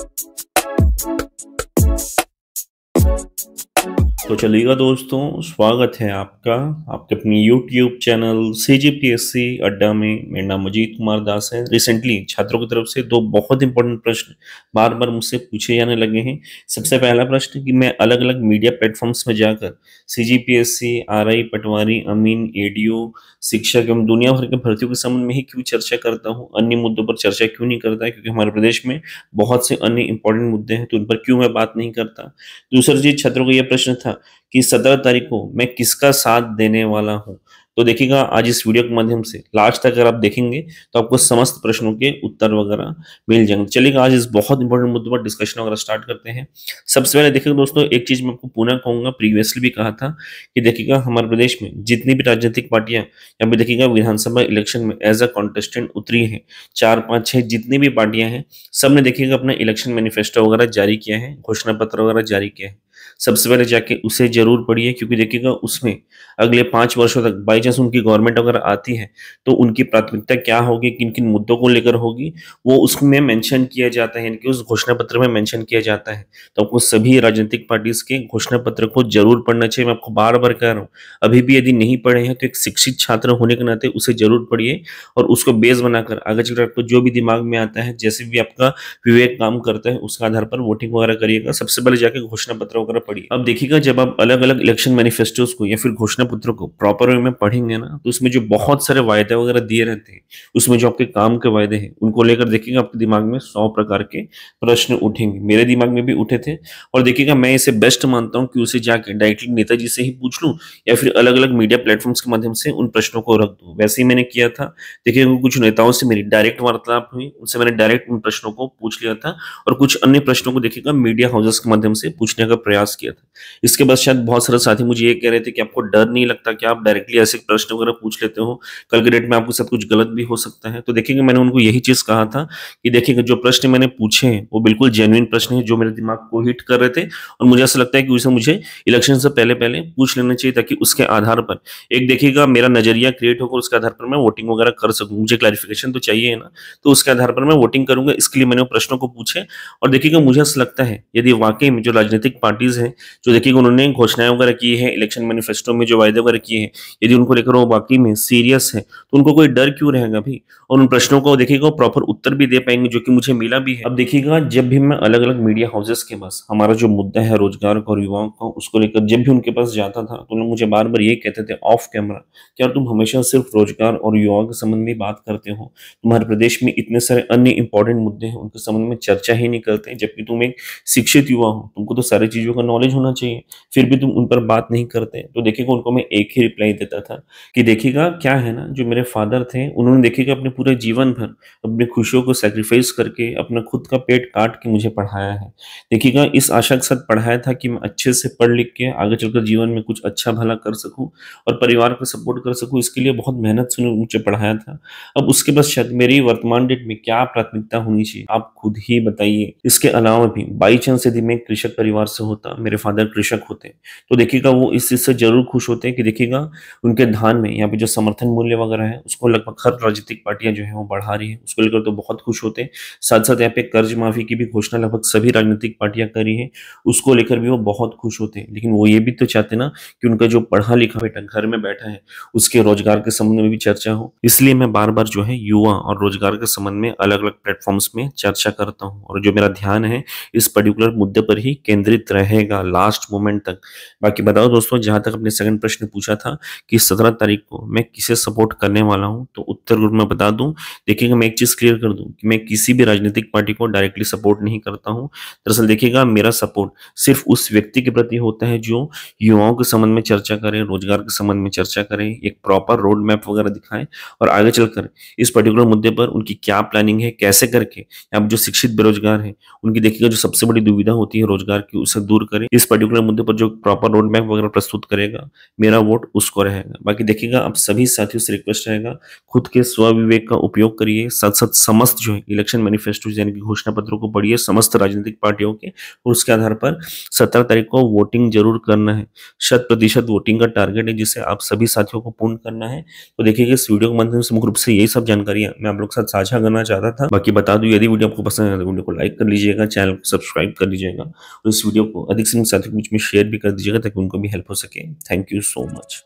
Thank you. तो चलिएगा दोस्तों स्वागत है आपका आपके अपने YouTube channel C G P S C Adda में मेरा नाम अजीत कुमार दास है रिसेंटली छात्रों की तरफ से दो बहुत इंपॉर्टेंट प्रश्न बार बार मुझसे पूछे जाने लगे हैं सबसे पहला प्रश्न कि मैं अलग अलग मीडिया प्लेटफॉर्म्स में जाकर C G P S C R I पटवारी अमीन ए डी ओ शिक्षक एवं दुनिया भर के भर्तियों के संबंध में ही क्यों चर्चा करता हूँ अन्य मुद्दों पर चर्चा क्यों नहीं करता है क्योंकि हमारे प्रदेश में बहुत से अन्य इंपॉर्टेंट मुद्दे हैं तो उन पर क्यों मैं बात नहीं करता दूसरा चीज छात्रों का यह प्रश्न था था कि सत्रह तारीख को मैं किसका साथ देने वाला हूँ तो देखिएगा आज इस वीडियो के माध्यम से लास्ट तक अगर आप देखेंगे तो आपको समस्त प्रश्नों के उत्तर वगैरह मिल जाएंगे तो चलिएगा आज इस बहुत इंपॉर्टेंट मुद्दे पर डिस्कशन वगैरह स्टार्ट करते हैं सबसे पहले देखिएगा दोस्तों एक चीज मैं आपको पुनः कहूंगा प्रीवियसली भी कहा था कि देखिएगा हमारे प्रदेश में जितनी भी राजनीतिक पार्टियां या फिर देखिएगा विधानसभा इलेक्शन में एज अ कॉन्टेस्टेंट उतरी है चार पाँच छह जितनी भी पार्टियां हैं सबने देखिएगा अपना इलेक्शन मैनिफेस्टो वगैरह जारी किया है घोषणा पत्र वगैरह जारी किया है सबसे पहले जाके उसे जरूर पढ़िए क्योंकि देखिएगा उसमें अगले पांच वर्षों तक बाई चांस उनकी गवर्नमेंट अगर आती है तो उनकी प्राथमिकता क्या होगी किन किन मुद्दों को लेकर होगी वो उसमें मेंशन किया जाता है यानी कि उस घोषणा पत्र में मेंशन किया जाता है तो आपको सभी राजनीतिक पार्टीज के घोषणा पत्र को जरूर पढ़ना चाहिए मैं आपको बार बार कह रहा हूँ अभी भी यदि नहीं पढ़े हैं तो एक शिक्षित छात्र होने के नाते उसे जरूर पढ़िए और उसको बेस बनाकर आगे चलकर आपको जो भी दिमाग में आता है जैसे भी आपका विवेक काम करता है उसके आधार पर वोटिंग वगैरह करिएगा सबसे पहले जाके घोषणा पत्रों वगैरह पढ़ी अब देखिएगा जब आप अलग अलग इलेक्शन मैनिफेस्टोज को या फिर घोषणा पत्र को प्रॉपर वे में पढ़ेंगे ना तो उसमें जो बहुत सारे वायदे वगैरह दिए रहते हैं उसमें जो आपके काम के वायदे हैं उनको लेकर देखिएगा आपके दिमाग में सौ प्रकार के प्रश्न उठेंगे मेरे दिमाग में भी उठे थे और देखिएगा मैं इसे बेस्ट मानता हूँ कि उसे जाकर डायरेक्टली नेताजी से ही पूछ लूँ या फिर अलग अलग मीडिया प्लेटफॉर्म्स के माध्यम से उन प्रश्नों को रख दूँ वैसे ही मैंने किया था देखिएगा कुछ नेताओं से मेरी डायरेक्ट वार्तालाप हुई उनसे मैंने डायरेक्ट उन प्रश्नों को पूछ लिया था और कुछ अन्य प्रश्नों को देखिएगा मीडिया हाउसेस के माध्यम से पूछने का प्रयास प्रयास किया था इसके बाद शायद बहुत सारे साथी मुझे ये कह रहे थे कि आपको डर नहीं लगता कि आप डायरेक्टली ऐसे प्रश्न वगैरह पूछ लेते हो कल के डेट में आपके साथ कुछ गलत भी हो सकता है तो देखेंगे मैंने उनको यही चीज कहा था कि देखेंगे जो प्रश्न मैंने पूछे हैं वो बिल्कुल जेन्युन प्रश्न है जो मेरे दिमाग को हिट कर रहे थे और मुझे ऐसा लगता है कि उसे मुझे इलेक्शन से पहले पहले पूछ लेना चाहिए ताकि उसके आधार पर एक देखिएगा मेरा नजरिया क्रिएट होकर उसके आधार पर मैं वोटिंग वगैरह कर सकूँ मुझे क्लैरिफिकेशन तो चाहिए ना तो उसके आधार पर मैं वोटिंग करूंगा इसके लिए मैंने प्रश्नों को पूछे और देखिएगा मुझे ऐसा लगता है यदि वाकई में जो राजनीतिक पार्टी पार्टीज हैं जो देखिए उन्होंने घोषणाएं वगैरह की है इलेक्शन मैनिफेस्टो में जो वायदे वगैरह किए हैं यदि उनको लेकर वो बाकी में सीरियस है तो उनको कोई डर क्यों रहेगा भाई और उन प्रश्नों को देखिएगा प्रॉपर उत्तर भी दे पाएंगे जो कि मुझे मिला भी है अब देखिएगा जब भी मैं अलग अलग मीडिया हाउसेस के पास हमारा जो मुद्दा है रोजगार का और युवाओं का उसको लेकर जब भी उनके पास जाता था तो मुझे बार बार ये कहते थे ऑफ कैमरा कि यार तुम हमेशा सिर्फ रोजगार और युवाओं के संबंध में बात करते हो तुम्हारे प्रदेश में इतने सारे अन्य इंपॉर्टेंट मुद्दे हैं उनके संबंध में चर्चा ही नहीं करते जबकि तुम एक शिक्षित युवा हो तुमको तो सारी चीज़ों को नॉलेज होना चाहिए फिर भी तुम उन पर बात नहीं करते तो देखिएगा उनको मैं एक ही रिप्लाई देता था कि देखिएगा क्या है ना जो मेरे फादर थे उन्होंने देखिएगा अपने पूरे जीवन भर अपने खुशियों को सेक्रीफाइस करके अपना खुद का पेट काट के मुझे पढ़ाया है देखिएगा इस आशा के साथ पढ़ाया था कि मैं अच्छे से पढ़ लिख के आगे चलकर जीवन में कुछ अच्छा भला कर सकूँ और परिवार को सपोर्ट कर सकूँ इसके लिए बहुत मेहनत से मुझे पढ़ाया था अब उसके बाद शायद मेरी वर्तमान डेट में क्या प्राथमिकता होनी चाहिए आप खुद ही बताइए इसके अलावा भी बाई चांस यदि मैं कृषक परिवार से होता था मेरे फादर कृषक होते हैं तो देखिएगा वो इस चीज़ से जरूर खुश होते हैं कि देखिएगा उनके धान में यहाँ पे जो समर्थन मूल्य वगैरह है उसको लगभग हर राजनीतिक पार्टियां जो है वो बढ़ा रही है उसको लेकर तो बहुत खुश होते हैं साथ साथ यहाँ पे कर्ज माफी की भी घोषणा लगभग सभी राजनीतिक पार्टियां करी है उसको लेकर भी वो बहुत खुश होते हैं लेकिन वो ये भी तो चाहते ना कि उनका जो पढ़ा लिखा बेटा घर में बैठा है उसके रोजगार के संबंध में भी चर्चा हो इसलिए मैं बार बार जो है युवा और रोजगार के संबंध में अलग अलग प्लेटफॉर्म्स में चर्चा करता हूँ और जो मेरा ध्यान है इस पर्टिकुलर मुद्दे पर ही केंद्रित रहे रहेगा लास्ट मोमेंट तक बाकी बताओ दोस्तों जहां तक अपने सेकंड प्रश्न पूछा था कि सत्रह तारीख को मैं किसे सपोर्ट करने वाला हूं तो उत्तर ग्रुप में बता दूं देखिएगा मैं एक चीज क्लियर कर दूं कि मैं किसी भी राजनीतिक पार्टी को डायरेक्टली सपोर्ट नहीं करता हूँ दरअसल देखिएगा मेरा सपोर्ट सिर्फ उस व्यक्ति के प्रति होता है जो युवाओं के संबंध में चर्चा करें रोजगार के संबंध में चर्चा करें एक प्रॉपर रोड मैप वगैरह दिखाएं और आगे चलकर इस पर्टिकुलर मुद्दे पर उनकी क्या प्लानिंग है कैसे करके अब जो शिक्षित बेरोजगार है उनकी देखिएगा जो सबसे बड़ी दुविधा होती है रोजगार की उसे दूर दूर करें इस पर्टिकुलर मुद्दे पर जो प्रॉपर रोड मैप वगैरह प्रस्तुत करेगा मेरा वोट उसको रहेगा बाकी देखिएगा आप सभी साथियों से रिक्वेस्ट रहेगा खुद के स्वविवेक का उपयोग करिए साथ साथ समस्त जो है इलेक्शन मैनिफेस्टो यानी कि घोषणा पत्रों को पढ़िए समस्त राजनीतिक पार्टियों के और उसके आधार पर सत्रह तारीख को वोटिंग जरूर करना है शत प्रतिशत वोटिंग का टारगेट है जिसे आप सभी साथियों को पूर्ण करना है तो देखिए इस वीडियो के माध्यम से मुख्य रूप से यही सब जानकारियां मैं आप लोग साथ साझा करना चाहता था बाकी बता दूं यदि वीडियो आपको पसंद आया तो वीडियो को लाइक कर लीजिएगा चैनल को सब्सक्राइब कर लीजिएगा और इस वीडियो को अधिक से अधिक साथियों के बीच में शेयर भी कर दीजिएगा ताकि उनको भी हेल्प हो सके थैंक यू सो मच